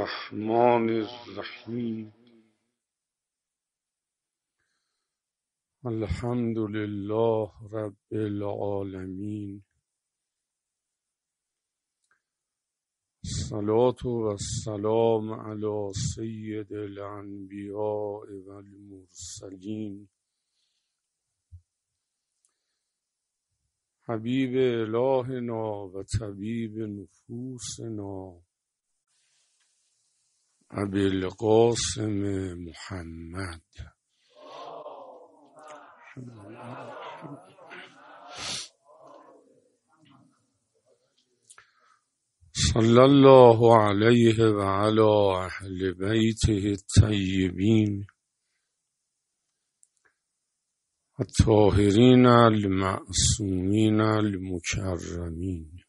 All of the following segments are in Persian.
الرحمن الرحیم الحمد لله رب العالمین و والسلام علی سید الانبیاء والمرسلین حبیب الهنا و طبیب نفوسنا ابی القاسم محمد صلى الله عليه وعلى أهل بيته الطيبين الطاهرين المعصومين المكرمين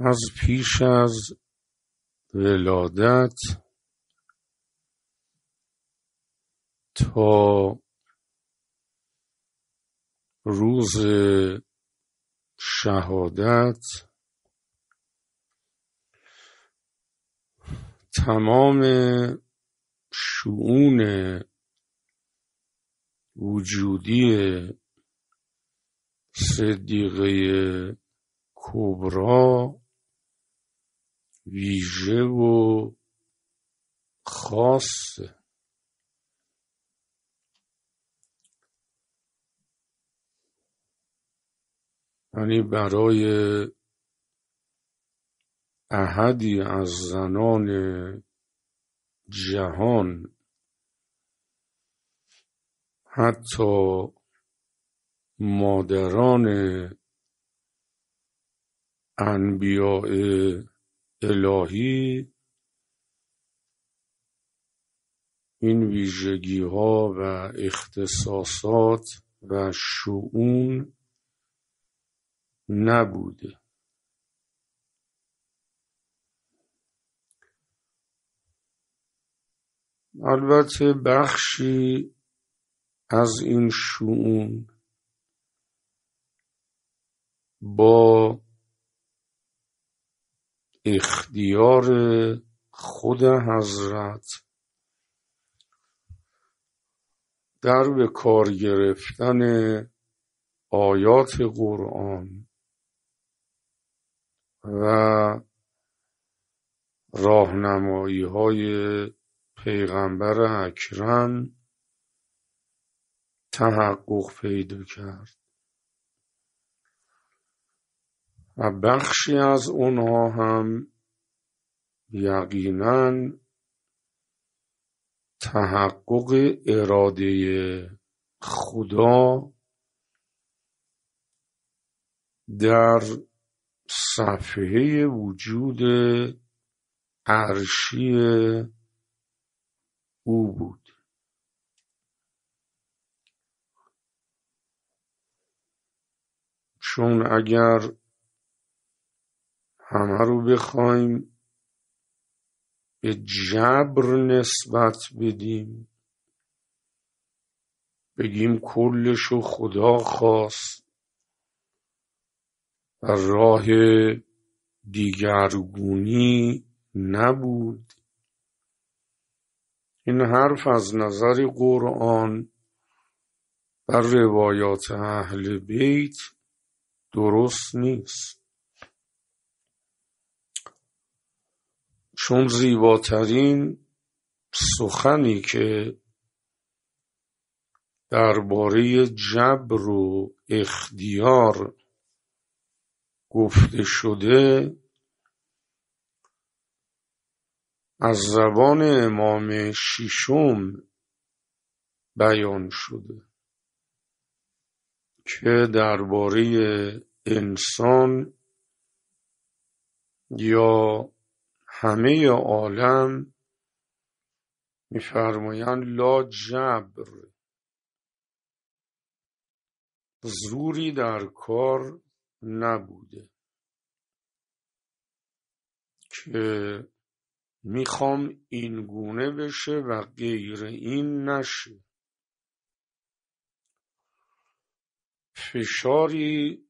از پیش از ولادت تا روز شهادت تمام شعون وجودی صدیقه کبرا ویژه و خاص یعنی برای احدی از زنان جهان حتی مادران انبیاء الهی این ویژگی ها و اختصاصات و شعون نبوده البته بخشی از این شعون با اختیار خود حضرت در به کار گرفتن آیات قرآن و راهنمایی های پیغمبر اکرم تحقق پیدا کرد و بخشی از اونها هم یقینا تحقق اراده خدا در صفحه وجود عرشی او بود چون اگر همه رو بخوایم به جبر نسبت بدیم بگیم کلشو خدا خواست و راه دیگرگونی نبود این حرف از نظر قرآن بر روایات اهل بیت درست نیست چون زیباترین سخنی که درباره جبر و اختیار گفته شده از زبان امام شیشم بیان شده که درباره انسان یا همه عالم میفرمایند لا جبر زوری در کار نبوده که میخوام این گونه بشه و غیر این نشه فشاری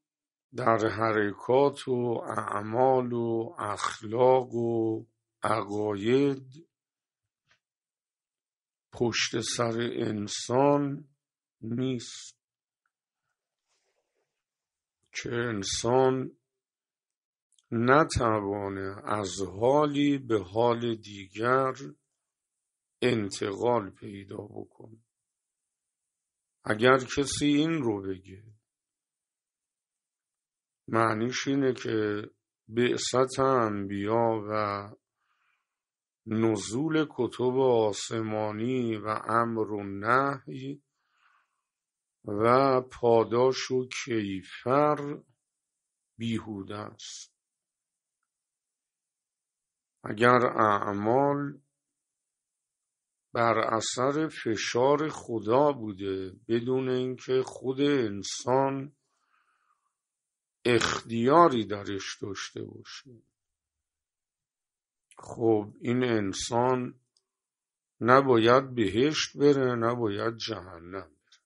در حرکات و اعمال و اخلاق و عقاید پشت سر انسان نیست که انسان نتوانه از حالی به حال دیگر انتقال پیدا بکنه اگر کسی این رو بگه معنیش اینه که بعثت انبیا و نزول کتب آسمانی و امر و نهی و پاداش و کیفر بیهوده است اگر اعمال بر اثر فشار خدا بوده بدون اینکه خود انسان اختیاری درش داشته باشه خب این انسان نباید بهشت بره نباید جهنم بره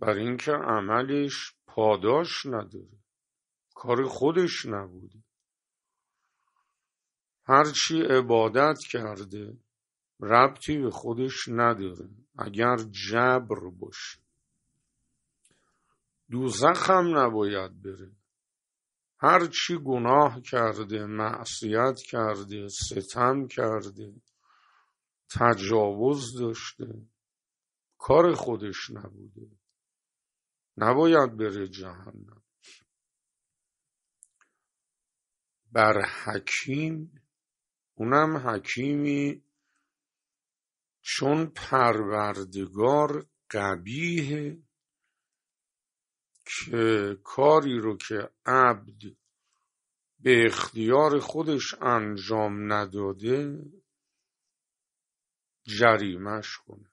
بر اینکه عملش پاداش نداره کار خودش نبوده هرچی عبادت کرده ربطی به خودش نداره اگر جبر باشه دوزخ هم نباید بره هر چی گناه کرده معصیت کرده ستم کرده تجاوز داشته کار خودش نبوده نباید بره جهنم بر حکیم اونم حکیمی چون پروردگار قبیه که کاری رو که عبد به اختیار خودش انجام نداده جریمش کنه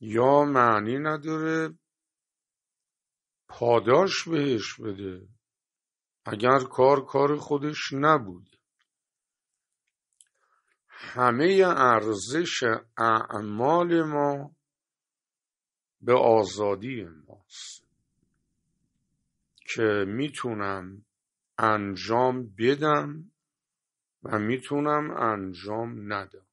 یا معنی نداره پاداش بهش بده اگر کار کار خودش نبود همه ارزش اعمال ما به آزادی ماست که میتونم انجام بدم و میتونم انجام ندم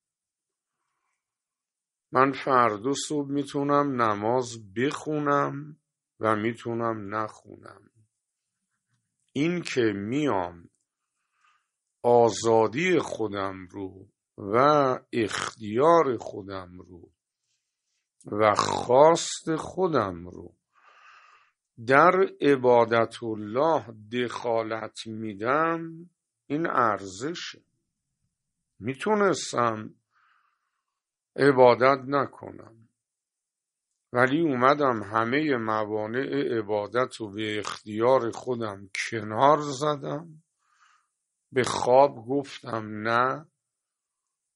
من فردا صبح میتونم نماز بخونم و میتونم نخونم این که میام آزادی خودم رو و اختیار خودم رو و خواست خودم رو در عبادت الله دخالت میدم این ارزش میتونستم عبادت نکنم ولی اومدم همه موانع عبادت و به اختیار خودم کنار زدم به خواب گفتم نه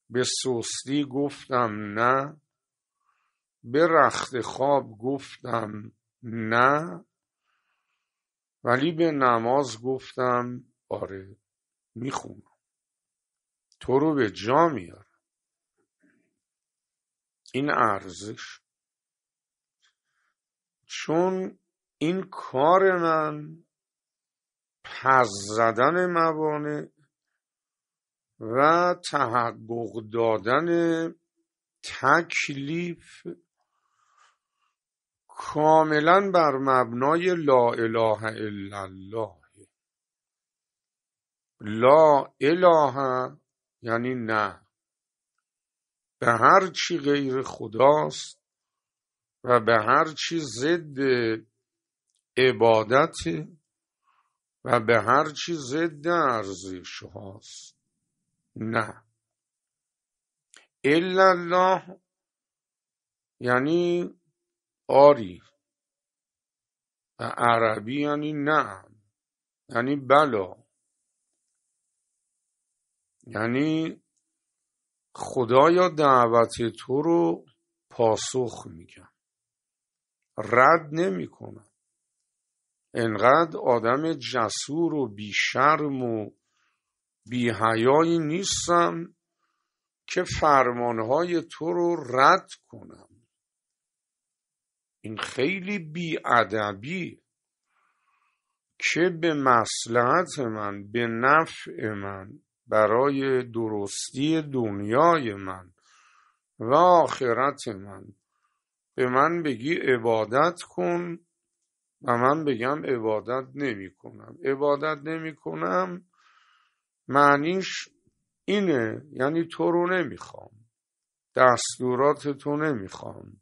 به سستی گفتم نه به رخت خواب گفتم نه ولی به نماز گفتم آره میخونم تو رو به جا میارم این ارزش چون این کار من پس زدن موانع و تحقق دادن تکلیف کاملا بر مبنای لا اله الا الله لا اله یعنی نه به هر چی غیر خداست و به هر چی ضد عبادت و به هر چی ضد ارزش هاست نه الا الله یعنی آری و عربی یعنی نه یعنی بلا یعنی خدایا دعوت تو رو پاسخ میگم رد نمیکنم انقدر آدم جسور و بیشرم و بیهیایی نیستم که فرمانهای تو رو رد کنم این خیلی بیادبی که به مسلحت من به نفع من برای درستی دنیای من و آخرت من به من بگی عبادت کن و من بگم عبادت نمی کنم عبادت نمی کنم معنیش اینه یعنی تو رو نمیخوام دستورات تو نمیخوام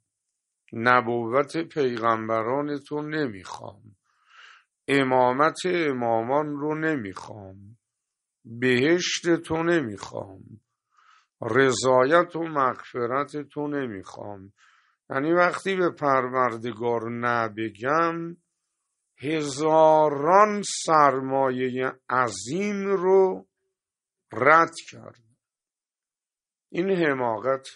نبوت پیغمبرانتو نمیخوام امامت امامان رو نمیخوام بهشت تو نمیخوام رضایت و مغفرت تو نمیخوام یعنی وقتی به پروردگار نبگم هزاران سرمایه عظیم رو رد کرد این حماقت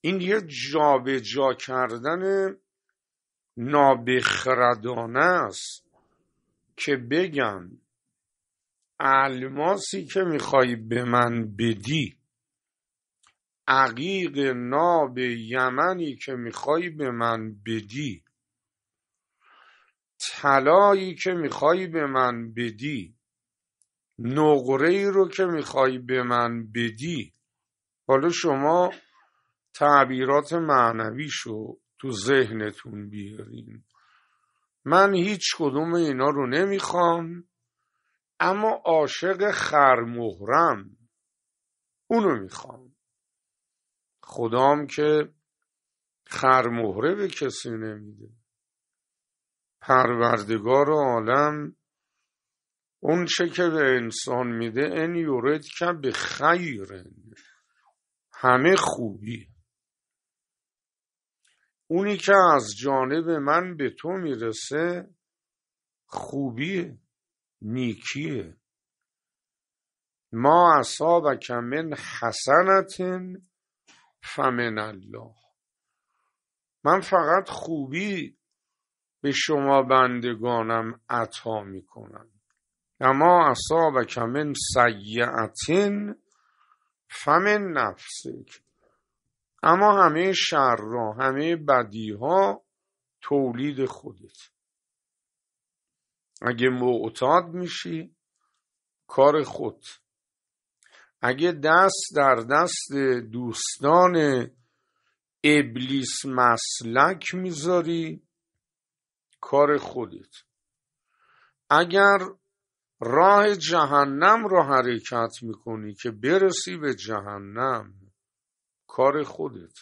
این یه جابجا جا کردن نابخردانه است که بگم الماسی که میخوای به من بدی عقیق ناب یمنی که میخوای به من بدی طلایی که میخوای به من بدی نقره رو که میخوای به من بدی حالا شما تعبیرات معنویشو تو ذهنتون بیارین من هیچ کدوم اینا رو نمیخوام اما عاشق خرمهرم اونو میخوام خدام که خرمهره به کسی نمیده پروردگار عالم اون چه که به انسان میده ان یورد که به خیرن همه خوبیه اونی که از جانب من به تو میرسه خوبی نیکیه ما اصاب من حسنت فمن الله من فقط خوبی به شما بندگانم عطا میکنم اما اصاب من سیعت فمن نفسک اما همه شر را همه بدی ها تولید خودت اگه معتاد میشی کار خود اگه دست در دست دوستان ابلیس مسلک میذاری کار خودت اگر راه جهنم را حرکت میکنی که برسی به جهنم کار خودت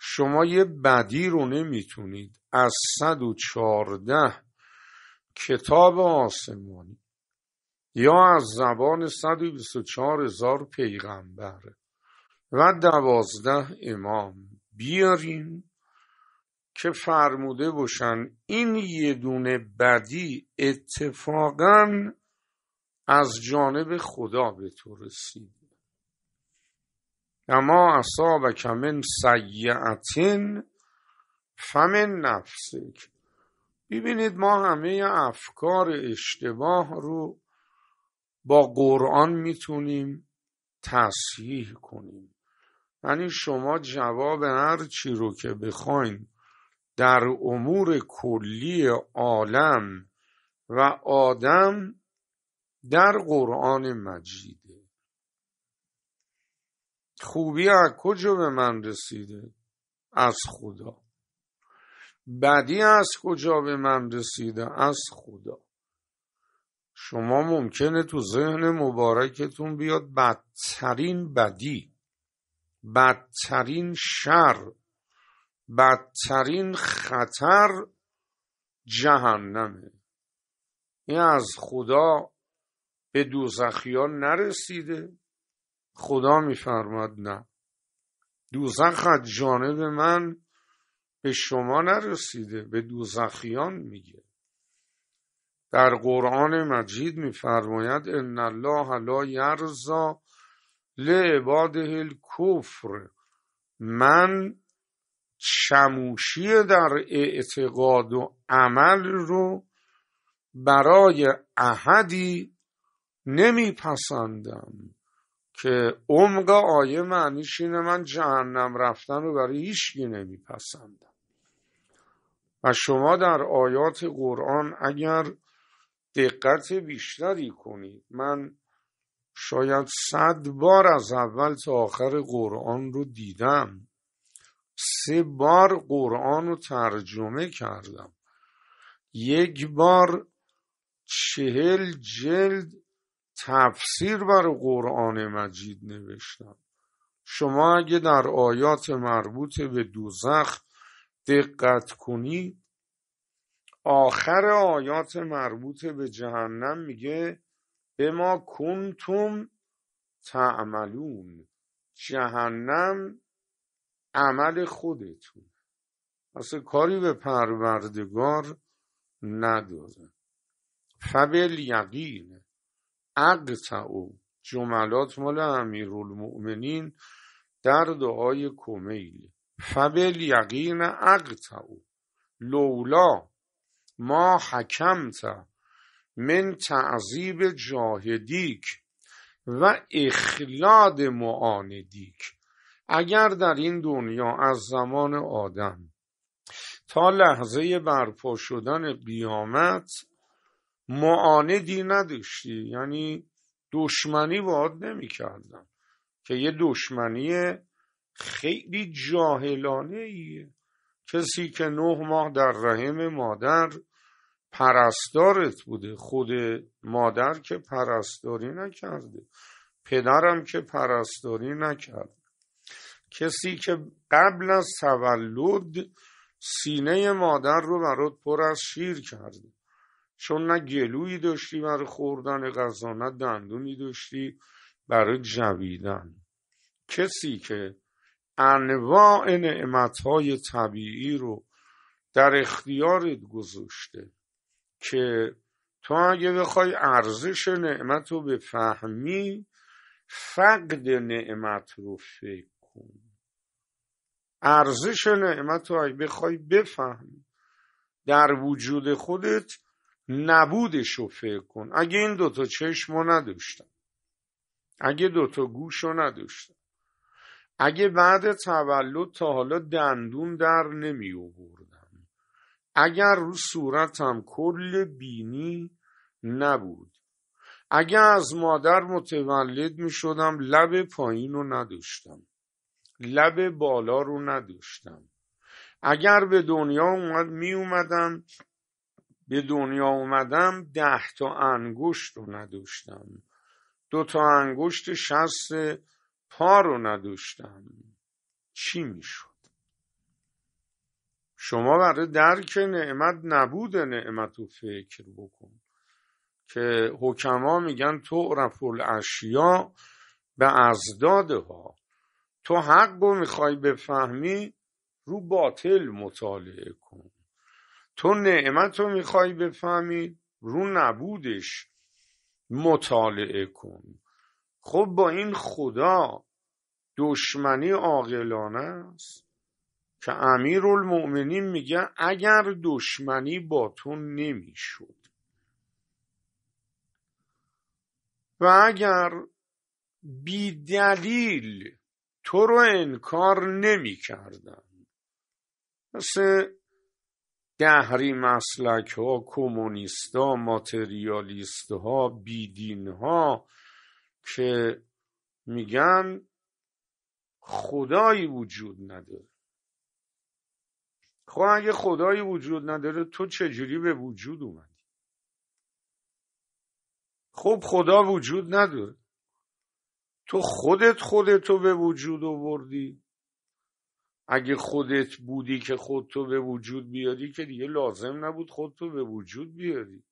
شما یه بدی رو نمیتونید از صد و کتاب آسمانی یا از زبان 124 هزار پیغمبر و دوازده امام بیاریم که فرموده باشن این یه دونه بدی اتفاقا از جانب خدا به تو رسید اما اصاب کمن سیعتین فمن نفسک ببینید ما همه افکار اشتباه رو با قرآن میتونیم تصحیح کنیم یعنی شما جواب هر چی رو که بخواین در امور کلی عالم و آدم در قرآن مجیده خوبی از کجا به من رسیده از خدا بدی از کجا به من رسیده از خدا شما ممکنه تو ذهن مبارکتون بیاد بدترین بدی بدترین شر بدترین خطر جهنمه این از خدا به دوزخیان نرسیده خدا میفرماد نه دوزخ از جانب من به شما نرسیده به دوزخیان میگه در قرآن مجید میفرماید ان الله لا یرزا لعباده الکفر من چموشی در اعتقاد و عمل رو برای احدی نمیپسندم که عمق آیه معنیش اینه من جهنم رفتن رو برای هیچگی نمیپسندم و شما در آیات قرآن اگر دقت بیشتری کنید من شاید صد بار از اول تا آخر قرآن رو دیدم سه بار قرآن رو ترجمه کردم یک بار چهل جلد تفسیر بر قرآن مجید نوشتم شما اگه در آیات مربوط به دوزخ دقت کنی آخر آیات مربوط به جهنم میگه به ما کنتم تعملون جهنم عمل خودتون پس کاری به پروردگار نداره فبل یقینه اقتعو جملات مال امیرالمؤمنین در دعای کمیل فبل یقین او. لولا ما حکمت من تعذیب جاهدیک و اخلاد معاندیک اگر در این دنیا از زمان آدم تا لحظه برپا شدن قیامت معاندی نداشتی یعنی دشمنی وارد نمیکردم که یه دشمنی خیلی جاهلانه ایه کسی که نه ماه در رحم مادر پرستارت بوده خود مادر که پرستاری نکرده پدرم که پرستاری نکرده کسی که قبل از تولد سینه مادر رو برات پر از شیر کرده چون نه گلویی داشتی برای خوردن غذا نه دندونی داشتی برای جویدن کسی که انواع نعمتهای طبیعی رو در اختیارت گذاشته که تو اگه بخوای ارزش نعمت رو بفهمی فقد نعمت رو فکر کن ارزش نعمت رو اگه بخوای بفهمی در وجود خودت نبودش رو فکر کن اگه این دوتا چشم رو نداشتم اگه دوتا گوش رو نداشتم اگه بعد تولد تا حالا دندون در نمی آوردم اگر رو صورتم کل بینی نبود اگه از مادر متولد می شدم لب پایین رو نداشتم لب بالا رو نداشتم اگر به دنیا اومد می اومدم به دنیا اومدم ده تا انگشت رو نداشتم دو تا انگشت شست پا رو نداشتم چی میشد شما برای درک نعمت نبود نعمت رو فکر بکن که حکما میگن تو رفل اشیا به ازدادها ها تو حق رو میخوای بفهمی رو باطل مطالعه کن تو نعمت رو میخوای بفهمی رو نبودش مطالعه کن خب با این خدا دشمنی عاقلانه است که امیر المؤمنین میگه اگر دشمنی با تو نمیشد و اگر بی دلیل تو رو انکار نمی کردن مثل دهری مسلک ها کومونیست ها ماتریالیست ها بیدین ها که میگن خدایی وجود نداره خب اگه خدایی وجود نداره تو چجوری به وجود اومدی خب خدا وجود نداره تو خودت خودتو به وجود آوردی اگه خودت بودی که خودتو به وجود بیاری که دیگه لازم نبود خودتو به وجود بیاری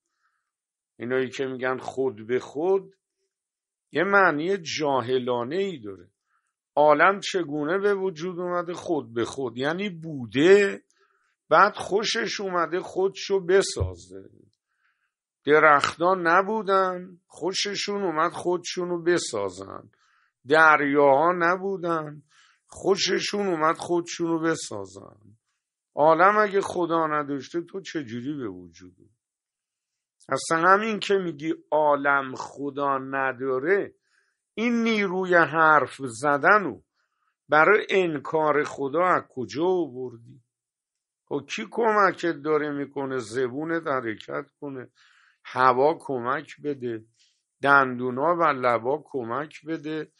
اینایی که میگن خود به خود یه معنی جاهلانه ای داره عالم چگونه به وجود اومده خود به خود یعنی بوده بعد خوشش اومده خودشو بسازه درختان نبودن خوششون اومد خودشونو بسازن دریاها نبودن خوششون اومد خودشون رو بسازن عالم اگه خدا نداشته تو چجوری به وجود اصلا همین که میگی عالم خدا نداره این نیروی حرف زدن رو برای انکار خدا از کجا آوردی و خب کی کمکت داره میکنه زبونت حرکت کنه هوا کمک بده دندونا و لبا کمک بده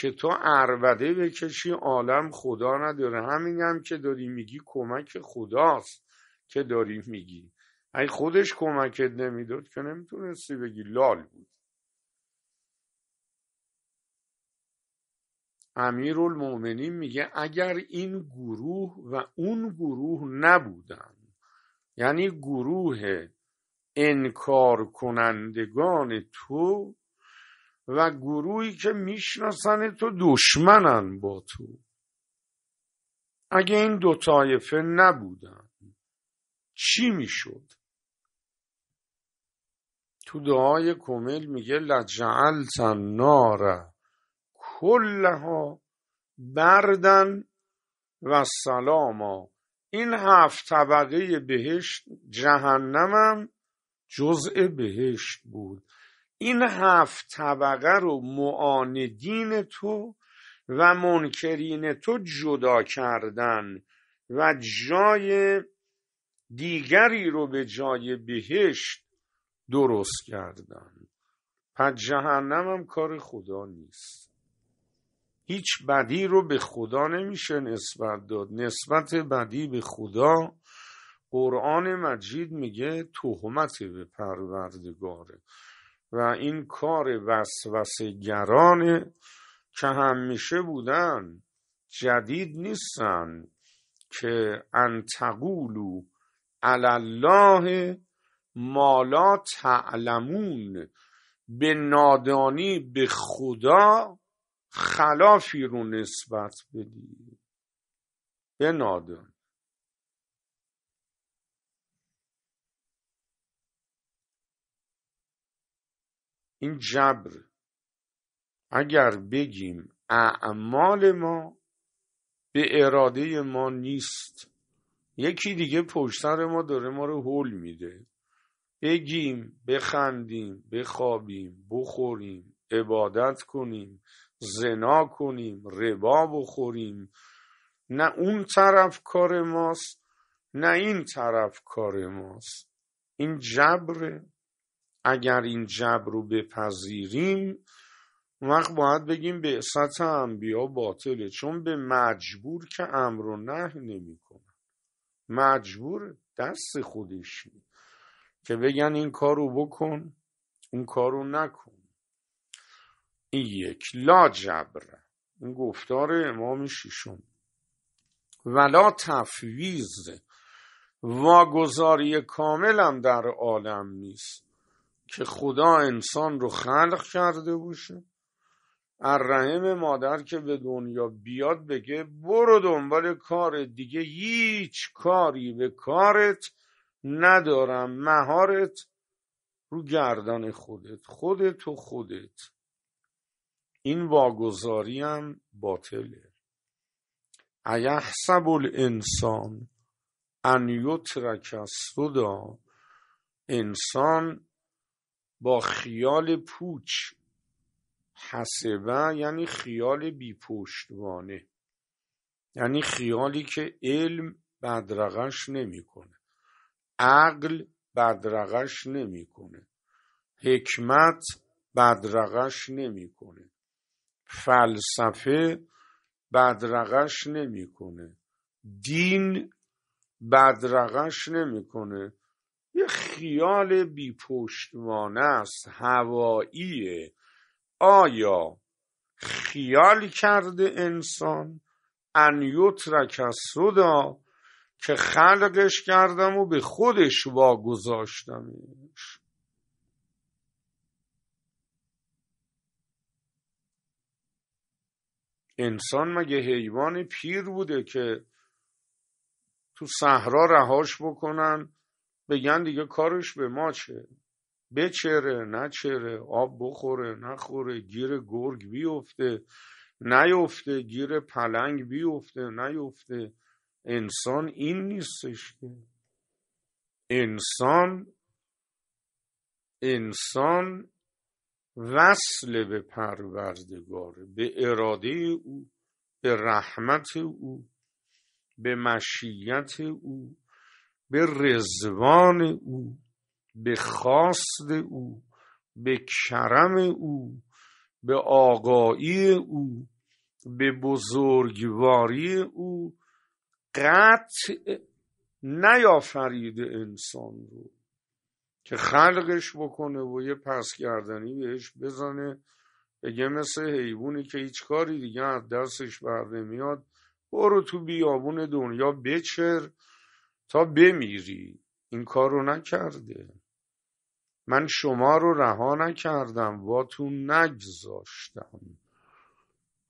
که تو عربده بکشی عالم خدا نداره هم که داری میگی کمک خداست که داری میگی ای خودش کمکت نمیداد که نمیتونستی بگی لال بود امیر میگه اگر این گروه و اون گروه نبودن یعنی گروه انکار کنندگان تو و گروهی که میشناسن تو دشمنن با تو اگه این دو طایفه نبودن چی میشد تو دعای کمل میگه لجعلت النار کلها بردن و سلاما این هفت طبقه بهشت جهنمم جزء بهشت بود این هفت طبقه رو معاندین تو و منکرین تو جدا کردن و جای دیگری رو به جای بهشت درست کردن پس جهنم هم کار خدا نیست هیچ بدی رو به خدا نمیشه نسبت داد نسبت بدی به خدا قرآن مجید میگه تهمت به پروردگاره و این کار وسوسگرانه که همیشه بودن جدید نیستن که انتقولو علی الله مالا تعلمون به نادانی به خدا خلافی رو نسبت بدی به نادانی این جبر اگر بگیم اعمال ما به اراده ما نیست یکی دیگه پشت ما داره ما رو هل میده بگیم بخندیم بخوابیم بخوریم عبادت کنیم زنا کنیم ربا بخوریم نه اون طرف کار ماست نه این طرف کار ماست این جبره اگر این جبر رو بپذیریم وقت باید بگیم به سطح انبیا باطله چون به مجبور که امر و نه کنه مجبور دست خودش که بگن این کارو بکن اون کارو نکن این یک لا جبر این گفتار امام شیشون ولا تفویز واگذاری کاملم در عالم نیست که خدا انسان رو خلق کرده باشه رحم مادر که به دنیا بیاد بگه برو دنبال کار دیگه هیچ کاری به کارت ندارم مهارت رو گردن خودت خودت و خودت این واگذاری هم باطله حسب الانسان ان یترک صدا انسان با خیال پوچ حسبه یعنی خیال بی پشتوانه یعنی خیالی که علم بدرقش نمیکنه عقل بدرقش نمیکنه حکمت بدرقش نمیکنه فلسفه بدرقش نمیکنه دین بدرقش نمیکنه یه خیال بی پشتوانه است هواییه آیا خیال کرده انسان ان یترک صدا که خلقش کردم و به خودش واگذاشتمش انسان مگه حیوان پیر بوده که تو صحرا رهاش بکنن بگن دیگه کارش به ما چه بچره نچره آب بخوره نخوره گیر گرگ بیفته نیفته گیر پلنگ بیفته نیفته انسان این نیستش که انسان انسان وصل به پروردگاره به اراده او به رحمت او به مشیت او به رزوان او به خواست او به کرم او به آقایی او به بزرگواری او قطع نیافرید انسان رو که خلقش بکنه و یه پس گردنی بهش بزنه بگه مثل حیوانی که هیچ کاری دیگه از دستش بر میاد برو تو بیابون دنیا بچر تا بمیری این کار رو نکرده من شما رو رها نکردم واتون نگذاشتم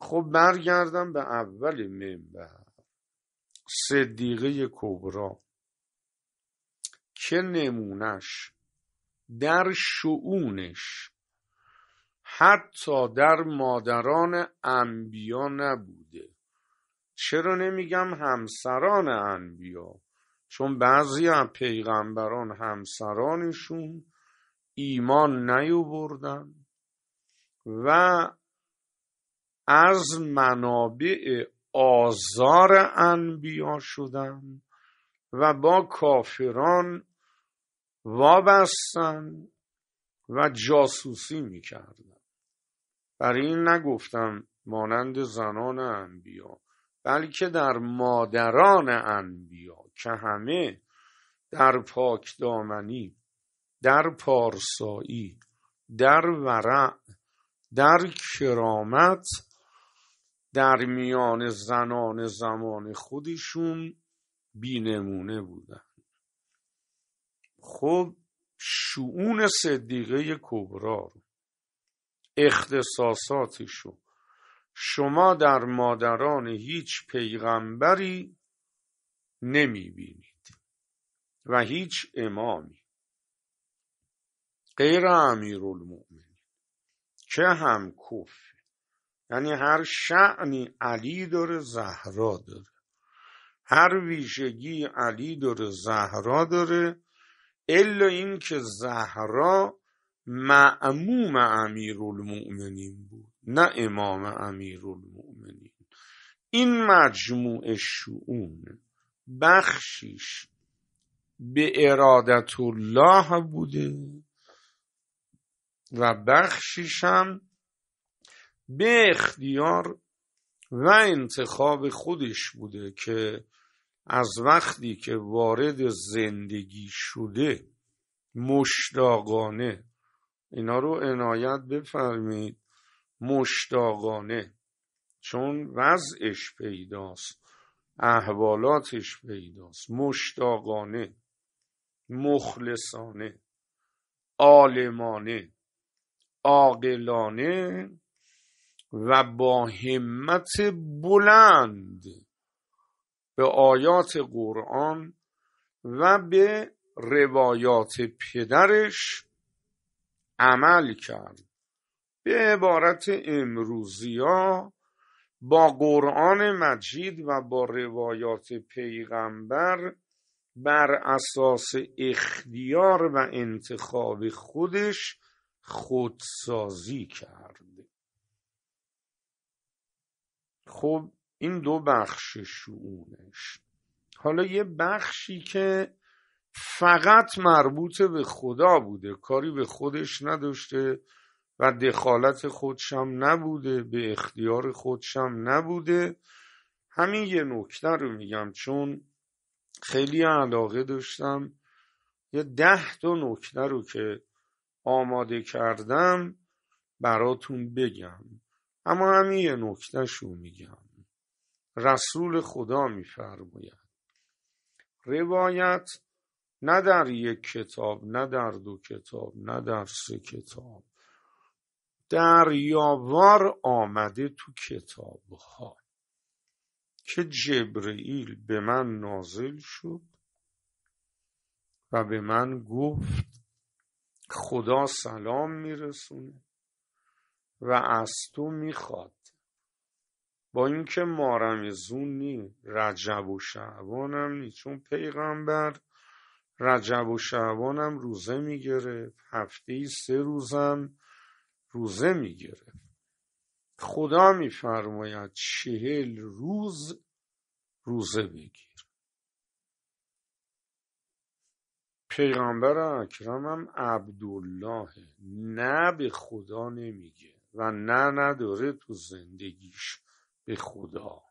خب برگردم به اول منبر صدیقه کبرا که نمونش در شعونش حتی در مادران انبیا نبوده چرا نمیگم همسران انبیا چون بعضی از پیغمبران همسرانشون ایمان نیوبردن و از منابع آزار انبیا شدن و با کافران وابستن و جاسوسی میکردن برای این نگفتم مانند زنان انبیا بلکه در مادران انبیا که همه در پاکدامنی در پارسایی در ورع در کرامت در میان زنان زمان خودشون بینمونه بودن خب شعون صدیقه کبرا رو شما در مادران هیچ پیغمبری نمی بینید و هیچ امامی غیر امیرالمؤمنین که هم کفه یعنی هر شعنی علی داره زهرا داره هر ویژگی علی داره زهرا داره الا اینکه زهرا معموم امیرالمؤمنین بود نه امام امیرالمؤمنین این مجموعه شعون بخشیش به ارادت الله بوده و بخشیشم به اختیار و انتخاب خودش بوده که از وقتی که وارد زندگی شده مشتاقانه اینا رو عنایت بفرمید مشتاقانه چون وضعش پیداست احوالاتش پیداست مشتاقانه مخلصانه عالمانه عاقلانه و با همت بلند به آیات قرآن و به روایات پدرش عمل کرد به عبارت امروزیا با قرآن مجید و با روایات پیغمبر بر اساس اختیار و انتخاب خودش خودسازی کرده خب این دو بخش شعونش حالا یه بخشی که فقط مربوط به خدا بوده کاری به خودش نداشته و دخالت خودشم نبوده به اختیار خودشم نبوده همین یه نکته رو میگم چون خیلی علاقه داشتم یه ده تا نکته رو که آماده کردم براتون بگم اما همین یه نکته شو میگم رسول خدا میفرماید روایت نه در یک کتاب نه در دو کتاب نه در سه کتاب دریاوار آمده تو ها که جبرئیل به من نازل شد و به من گفت خدا سلام میرسونه و از تو میخواد با اینکه مارمزون نی رجب و شعبانم نی چون پیغمبر رجب و شعبانم روزه میگرفت هفته ای سه روزم روزه میگیره خدا میفرماید چهل روز روزه بگیر پیغمبر اکرمم عبدالله نه به خدا نمیگه و نه نداره تو زندگیش به خدا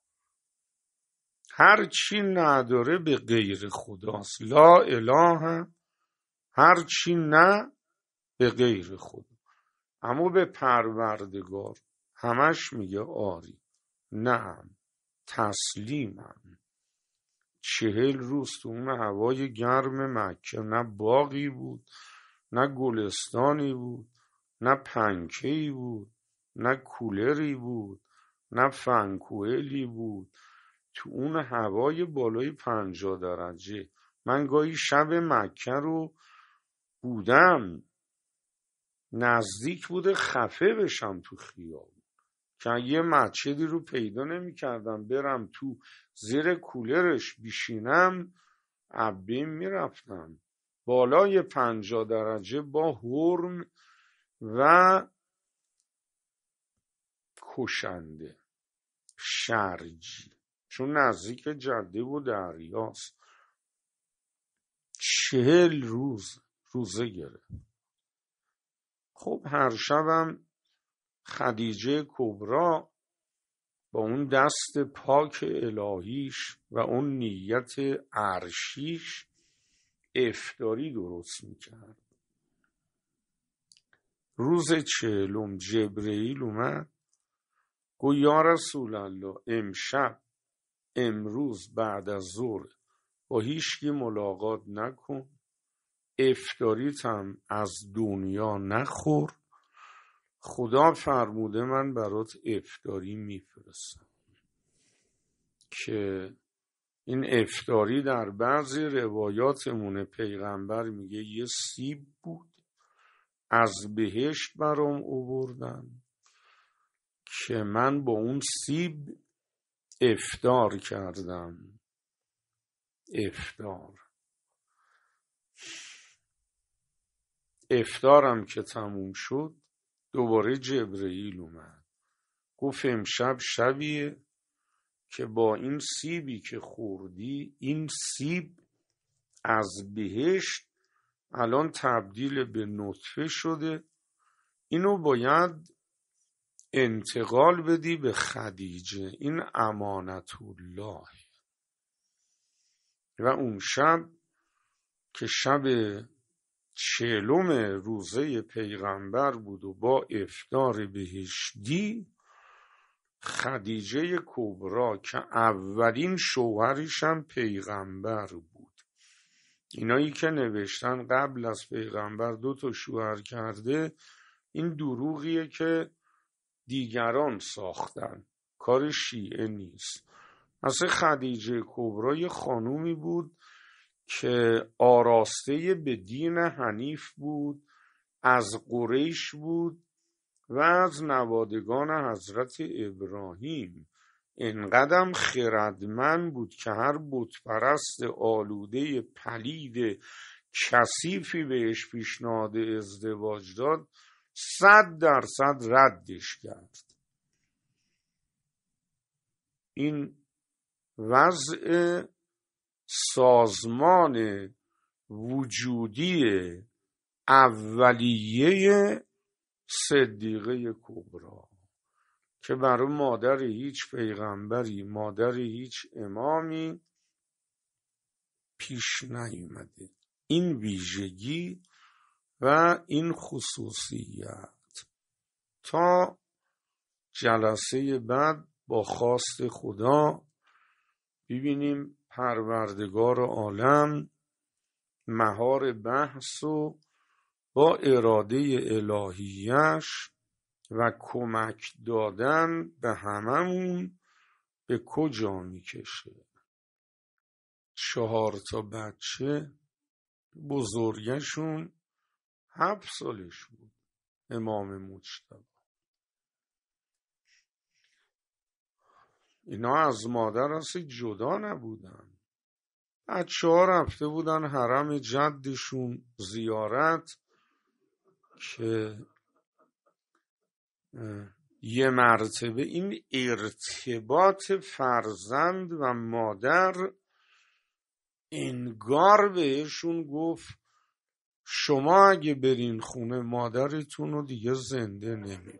هر چی نداره به غیر خداست لا اله هر چی نه به غیر خدا اما به پروردگار همش میگه آری نه، تسلیمم چهل روز تو اون هوای گرم مکه نه باقی بود نه گلستانی بود نه پنکهی بود نه کولری بود نه فنکوئلی بود تو اون هوای بالای پنجاه درجه من گاهی شب مکه رو بودم نزدیک بوده خفه بشم تو خیابون که یه مچدی رو پیدا نمیکردم برم تو زیر کولرش بیشینم عبیم میرفتم بالای پنجا درجه با هرم و کشنده شرجی چون نزدیک جده و دریاست چهل روز روزه گرفت خب هر شبم خدیجه کبرا با اون دست پاک الهیش و اون نیت عرشیش افتاری درست میکرد روز چهلم جبرئیل اومد گو یا رسول الله امشب امروز بعد از ظهر با هیچکی ملاقات نکن افتاریت هم از دنیا نخور خدا فرموده من برات افتاری میفرستم که این افتاری در بعضی روایاتمون پیغمبر میگه یه سیب بود از بهشت برام اووردن که من با اون سیب افتار کردم افتار افتارم که تموم شد دوباره جبرئیل اومد گفت امشب شبیه که با این سیبی که خوردی این سیب از بهشت الان تبدیل به نطفه شده اینو باید انتقال بدی به خدیجه این امانت الله و اون شب که شب چهلم روزه پیغمبر بود و با افتار بهشتی خدیجه کبرا که اولین شوهرش هم پیغمبر بود اینایی که نوشتن قبل از پیغمبر دو تا شوهر کرده این دروغیه که دیگران ساختن کار شیعه نیست اصلا خدیجه کبرا یه خانومی بود که آراسته به دین حنیف بود از قریش بود و از نوادگان حضرت ابراهیم انقدم خردمند بود که هر بتپرست آلوده پلید کثیفی بهش پیشنهاد ازدواج داد صد درصد ردش کرد این وضع سازمان وجودی اولیه صدیقه کبرا که برای مادر هیچ پیغمبری مادر هیچ امامی پیش نیومده این ویژگی و این خصوصیت تا جلسه بعد با خواست خدا ببینیم پروردگار عالم مهار بحث و با اراده الهیش و کمک دادن به هممون به کجا میکشه چهار تا بچه بزرگشون هفت سالش بود امام مجتبی اینا از مادر اصلا جدا نبودن بچه ها رفته بودن حرم جدشون زیارت که یه مرتبه این ارتباط فرزند و مادر انگار بهشون گفت شما اگه برین خونه مادرتون رو دیگه زنده نمیبین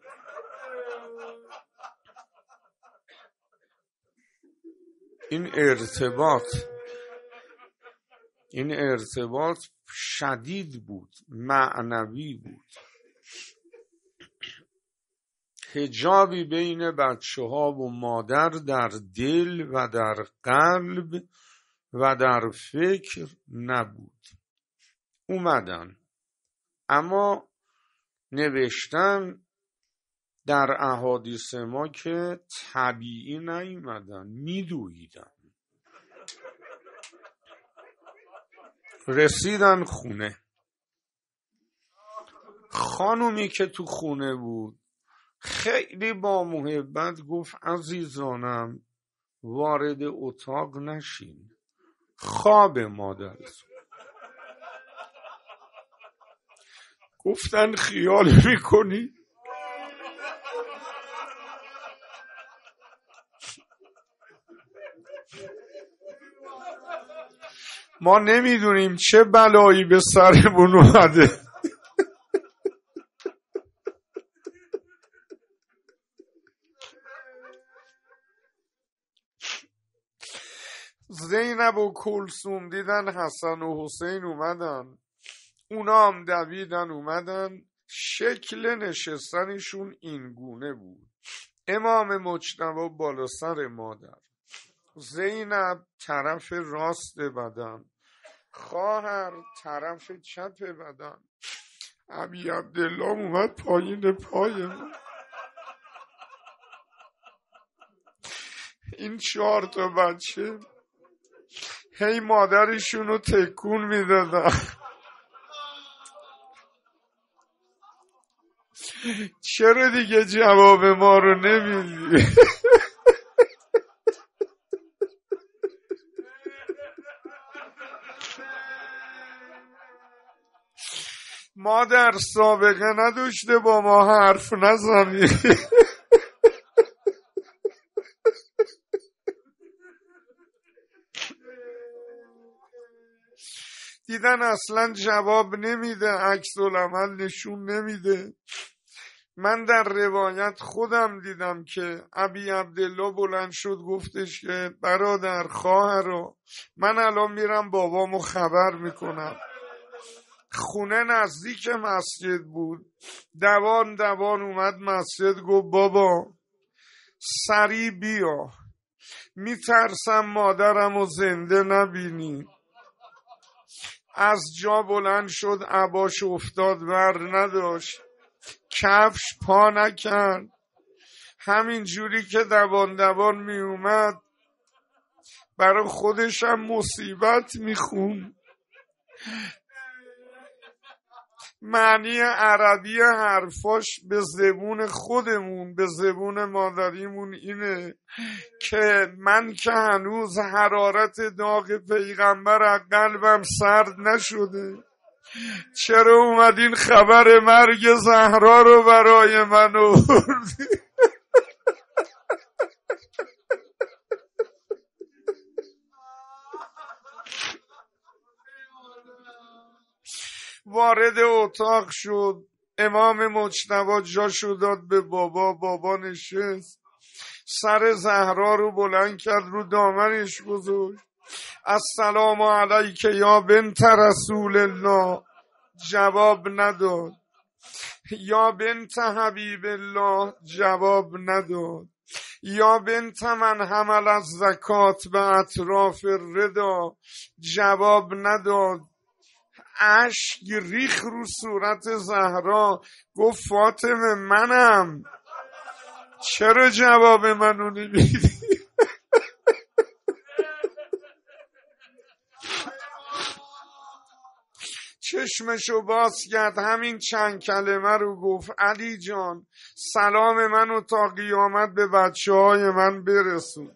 این ارتباط این ارتباط شدید بود معنوی بود هجابی بین بچه ها و مادر در دل و در قلب و در فکر نبود اومدن اما نوشتن در احادیث ما که طبیعی نیومدن میدویدن رسیدن خونه خانومی که تو خونه بود خیلی با محبت گفت عزیزانم وارد اتاق نشین خواب مادر گفتن خیال میکنی ما نمیدونیم چه بلایی به سرمون اومده زینب و کلسوم دیدن حسن و حسین اومدن اونا هم دویدن اومدن شکل نشستنشون این گونه بود امام مجتبا بالا سر مادر زینب طرف راست بدن خواهر طرف چپ بدن عبی عبدالله اومد پایین پای این چهار تا بچه هی مادرشون رو تکون میدادن چرا دیگه جواب ما رو نمیدی ما در سابقه نداشته با ما حرف نزنی دیدن اصلا جواب نمیده عکس العمل نشون نمیده من در روایت خودم دیدم که ابی عبدالله بلند شد گفتش که برادر خواهر رو من الان میرم بابامو خبر میکنم خونه نزدیک مسجد بود دوان دوان اومد مسجد گفت بابا سری بیا میترسم مادرم و زنده نبینی از جا بلند شد عباش افتاد ور نداشت کفش پا نکرد همین جوری که دوان دوان می اومد برای خودشم مصیبت میخون معنی عربی حرفاش به زبون خودمون به زبون مادریمون اینه که من که هنوز حرارت داغ پیغمبر از قلبم سرد نشده چرا اومدین خبر مرگ زهرا رو برای من آوردی وارد اتاق شد امام مجتبا جاشو داد به بابا بابا نشست سر زهرا رو بلند کرد رو دامنش گذاشت السلام علیک یا بنت رسول الله جواب نداد یا بنت حبیب الله جواب نداد یا بنت من حمل از زکات به اطراف ردا جواب نداد اشک ریخ رو صورت زهرا گفت فاطمه منم چرا جواب منو نمیدی چشمشو باز کرد همین چند کلمه رو گفت علی جان سلام منو تا قیامت به بچه های من برسون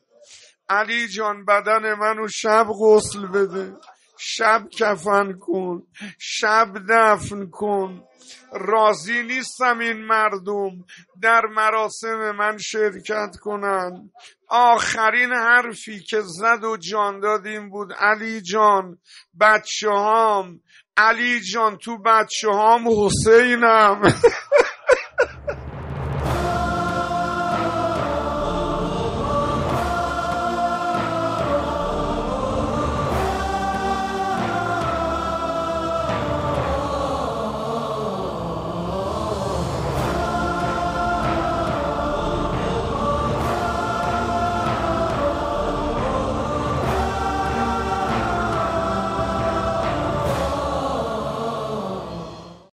علی جان بدن منو شب غسل بده شب کفن کن شب دفن کن راضی نیستم این مردم در مراسم من شرکت کنن آخرین حرفی که زد و جان دادیم بود علی جان بچه هام علی جان تو بچه هام حسینم